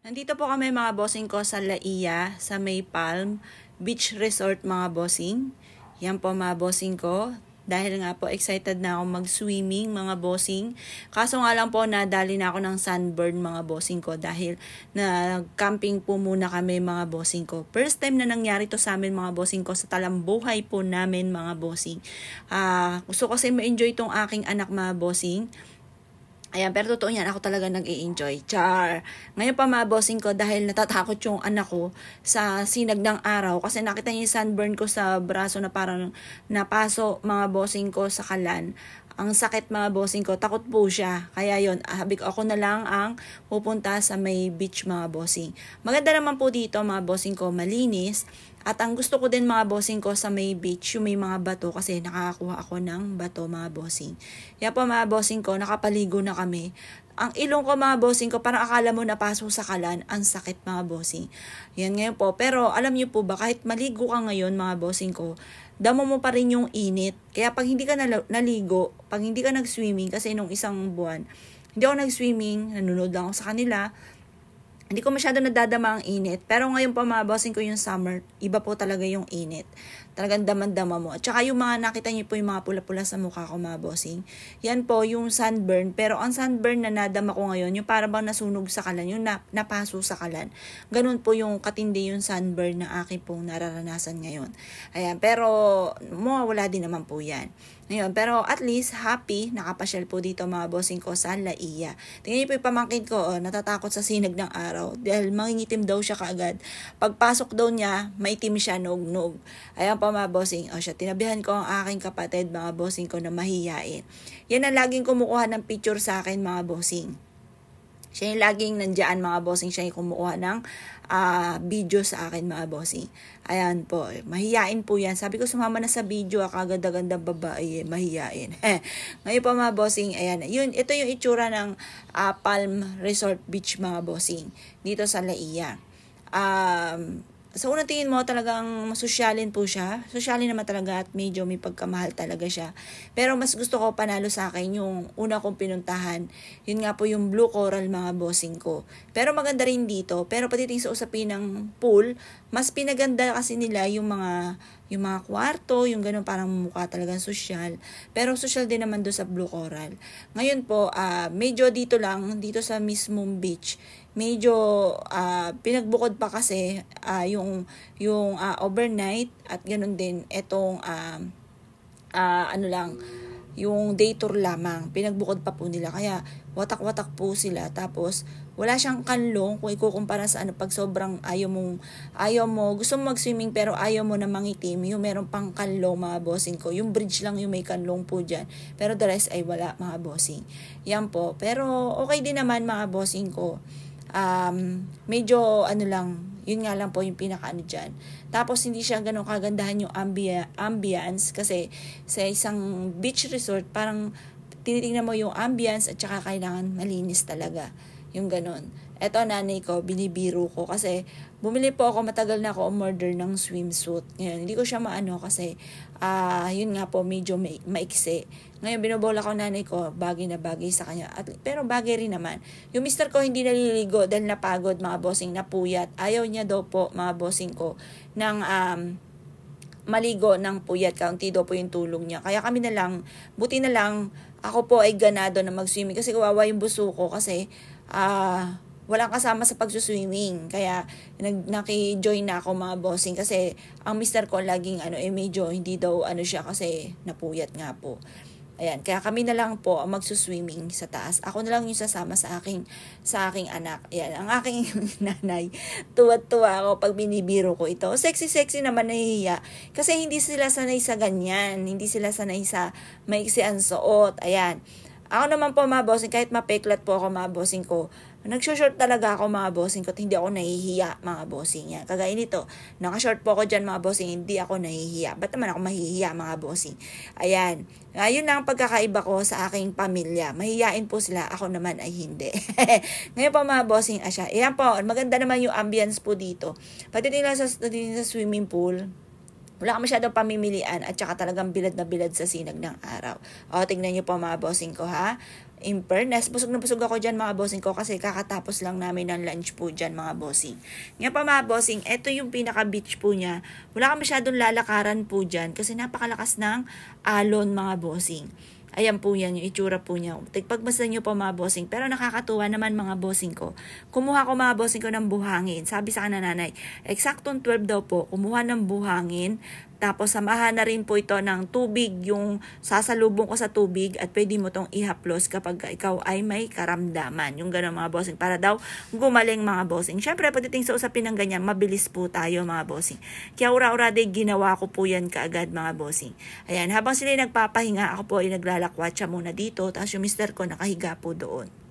Nandito po kami mga bossing ko sa Laia, sa May Palm Beach Resort mga bossing. Yan po mga bossing ko. Dahil nga po excited na ako mag-swimming mga bossing. Kaso nga lang po nadali na ako ng sunburn mga bossing ko dahil nag-camping po muna kami mga bossing ko. First time na nangyari to sa amin mga bossing ko sa talambuhay po namin mga bossing. Uh, gusto kasi ma-enjoy tong aking anak mga bossing Ayan, pero totoo yan, ako talaga nag-i-enjoy. Char! Ngayon pa mabosing ko dahil natatakot yung anak ko sa sinag ng araw kasi nakita niya yung sunburn ko sa braso na parang napaso mga bossing ko sa kalan. Ang sakit mga bossing ko, takot po siya. Kaya yon habig ako na lang ang pupunta sa may beach mga bossing. Maganda naman po dito mga bossing ko, malinis. At ang gusto ko din mga bossing ko sa May Beach, yung may mga bato kasi nakakakuha ako ng bato mga bossing. Kaya po mga bossing ko, nakapaligo na kami. Ang ilong ko mga bossing ko, parang akala mo napaso sa kalan, ang sakit mga bossing. Yan ngayon po. Pero alam niyo po ba, kahit maligo ka ngayon mga bossing ko, damo mo pa rin yung init. Kaya pag hindi ka naligo, pag hindi ka nag-swimming, kasi nung isang buwan, hindi ako nag-swimming, nanonood lang ako sa kanila, hindi ko masyado nadadama ang init. Pero ngayon pa mabawasin ko yung summer, iba po talaga yung init. Talagang daman-dama mo. At saka yung mga nakita niyo po yung mga pula-pula sa mukha ko mga bossing. Yan po yung sunburn. Pero ang sunburn na nadama ko ngayon, yung para bang nasunog sa kalan, yung nap napaso sa kalan. Ganun po yung katindi yung sunburn na akin pong nararanasan ngayon. Ayan, pero mawawala din naman po yan. Ngayon, pero at least happy, nakapasyal po dito mga bossing ko sa Laia. Tingnan niyo po yung pamangkin ko, oh, natatakot sa sinag ng araw dahil mangingitim daw siya kaagad. Pagpasok daw niya, maitim siya, nog-nog. Ayan po mga bossing, oh, siya, tinabihan ko ang aking kapatid mga bossing ko na mahiyain. Yan ang laging kumukuha ng picture sa akin mga bossing. Siya yung laging nandiyan mga bossing. Siya yung kumuha ng uh, video sa akin mga bossing. Ayan po. Mahiyain po yan. Sabi ko sumama na sa video. Ah, kaganda-ganda babae. Eh, mahiyain. Ngayon po mga bossing. Ayan. Yun, ito yung itsura ng uh, Palm Resort Beach mga bossing. Dito sa Laia. Um, So, unang tingin mo talagang masosyalin po siya. Sosyalin naman talaga at medyo may pagkamahal talaga siya. Pero mas gusto ko panalo sa akin yung una kong pinuntahan. Yun nga po yung blue coral mga bossing ko. Pero maganda rin dito. Pero patiting sa usapin ng pool, mas pinaganda kasi nila yung mga yung mga kwarto, yung ganun parang mukha talagang social. Pero social din naman doon sa Blue Coral. Ngayon po, uh, medyo dito lang, dito sa mismong beach, medyo uh, pinagbukod pa kasi uh, yung yung uh, overnight at ganun din itong uh, uh, ano lang yung day tour lamang. Pinagbukod pa po nila. Kaya watak-watak po sila. Tapos wala siyang kanlong kung ikukumpara sa ano pag sobrang ayaw mong ayaw mo gusto mo mag-swimming pero ayaw mo na mangitim yung meron pang kanlong mga bossing ko yung bridge lang yung may kanlong po dyan pero the rest ay wala mga bossing yan po pero okay din naman mga bossing ko um, medyo ano lang yun nga lang po yung pinakaano dyan. Tapos hindi siya ganun kagandahan yung ambia, ambience kasi sa isang beach resort parang tinitingnan mo yung ambience at saka kailangan malinis talaga. Yung ganon. Eto, nanay ko, binibiro ko kasi bumili po ako, matagal na ako umorder ng swimsuit. Ngayon, hindi ko siya maano kasi, uh, yun nga po, medyo ma- maikse. Ngayon, binobola ko nanay ko, bagay na bagay sa kanya. At, pero bagay rin naman. Yung mister ko hindi naliligo dahil napagod, mga bossing, na puyat. Ayaw niya daw po, mga bossing ko, ng... Um, maligo ng puyat, kaunti daw po yung tulong niya. Kaya kami na lang, buti na lang, ako po ay ganado na mag-swimming kasi kawawa yung buso ko kasi uh, ah, walang kasama sa pag-swimming. Kaya nag, naki-join na ako mga bossing kasi ang mister ko laging ano, eh, medyo hindi daw ano siya kasi napuyat nga po. Ayan, kaya kami na lang po ang magsuswimming sa taas. Ako na lang yung sasama sa aking, sa aking anak. Ayan, ang aking nanay. Tuwa-tuwa ako pag binibiro ko ito. Sexy-sexy naman nahihiya. Kasi hindi sila sanay sa ganyan. Hindi sila sanay sa maiksi ang suot. Ayan. Ako naman po mga bossing, kahit mapeklat po ako mga bossing ko, Nagshort talaga ako mga bossing ko hindi ako nahihiya mga bossing yan. Kagaya nito, nakashort po ako dyan mga bossing, hindi ako nahihiya. Ba't naman ako mahihiya mga bossing? Ayan, Ngayon ah, na ang pagkakaiba ko sa aking pamilya. Mahihiyain po sila, ako naman ay hindi. Ngayon po mga bossing, asya. Ayan po, maganda naman yung ambience po dito. Pati nila sa, sa swimming pool, wala ka masyadong pamimilian at saka talagang bilad na bilad sa sinag ng araw. O, tingnan nyo po mga bossing ko ha. In busog na busog ako dyan mga bossing ko kasi kakatapos lang namin ng lunch po dyan mga bossing. Nga pa mga bossing, eto yung pinaka beach po niya. Wala ka masyadong lalakaran po dyan kasi napakalakas ng alon mga bossing. Ayan po yan, yung itsura po niya. Tigpagmasan niyo po mga bossing. Pero nakakatuwa naman mga bossing ko. Kumuha ko mga bossing ko ng buhangin. Sabi sa kananay, eksaktong 12 daw po, kumuha ng buhangin. Tapos samahan na rin po ito ng tubig, yung sasalubong ko sa tubig at pwede mo tong ihaplos kapag ikaw ay may karamdaman. Yung ganun mga bossing para daw gumaling mga bossing. Syempre pagdating sa usapin ng ganyan, mabilis po tayo mga bossing. Kaya ura-ura de ginawa ko po yan kaagad mga bossing. Ayan, habang sila nagpapahinga, ako po ay naglalakwatsa muna dito. Tapos yung mister ko nakahiga po doon.